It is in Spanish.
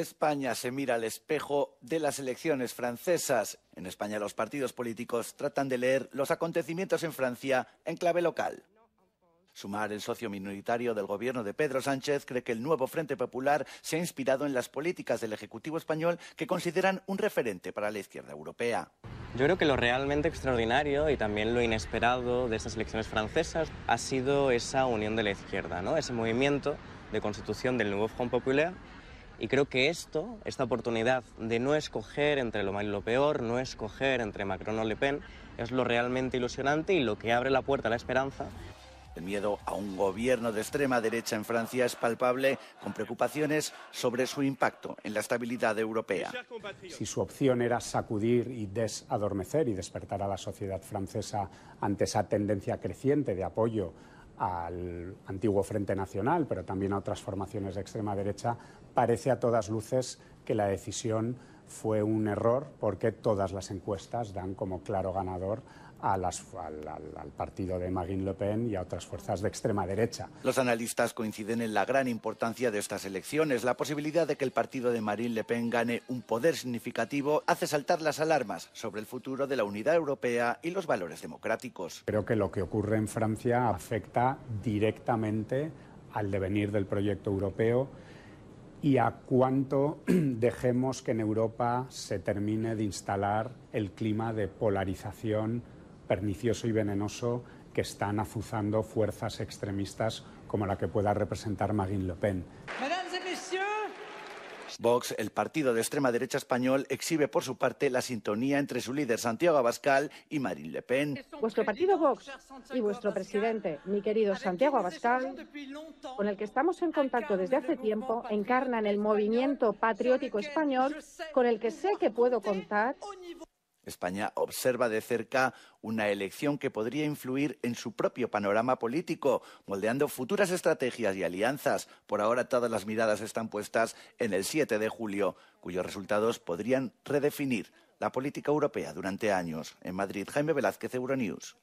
España se mira al espejo de las elecciones francesas. En España los partidos políticos tratan de leer los acontecimientos en Francia en clave local. Sumar, el socio minoritario del gobierno de Pedro Sánchez, cree que el nuevo Frente Popular se ha inspirado en las políticas del Ejecutivo español que consideran un referente para la izquierda europea. Yo creo que lo realmente extraordinario y también lo inesperado de esas elecciones francesas ha sido esa unión de la izquierda, ¿no? ese movimiento de constitución del nuevo Front Populaire y creo que esto, esta oportunidad de no escoger entre lo malo y lo peor, no escoger entre Macron o Le Pen, es lo realmente ilusionante y lo que abre la puerta a la esperanza. El miedo a un gobierno de extrema derecha en Francia es palpable, con preocupaciones sobre su impacto en la estabilidad europea. Si su opción era sacudir y desadormecer y despertar a la sociedad francesa ante esa tendencia creciente de apoyo al antiguo Frente Nacional, pero también a otras formaciones de extrema derecha, parece a todas luces que la decisión fue un error porque todas las encuestas dan como claro ganador al, al, partido de Marine Le Pen y a otras fuerzas de extrema derecha. Los analistas coinciden en la gran importancia de estas elecciones. La posibilidad de que el partido de Marine Le Pen gane un poder significativo hace saltar las alarmas sobre el futuro de la unidad europea y los valores democráticos. Creo que lo que ocurre en Francia afecta directamente al devenir del proyecto europeo y a cuánto dejemos que en Europa se termine de instalar el clima de polarización pernicioso y venenoso que están azuzando fuerzas extremistas como la que pueda representar Marine Le Pen. Vox, el partido de extrema derecha español, exhibe por su parte la sintonía entre su líder Santiago Abascal y Marine Le Pen. Vuestro partido Vox y vuestro presidente, mi querido Santiago Abascal, con el que estamos en contacto desde hace tiempo, encarnan el movimiento patriótico español con el que sé que puedo contar España observa de cerca una elección que podría influir en su propio panorama político, moldeando futuras estrategias y alianzas. Por ahora todas las miradas están puestas en el 7 de julio, cuyos resultados podrían redefinir la política europea durante años. En Madrid, Jaime Velázquez, Euronews.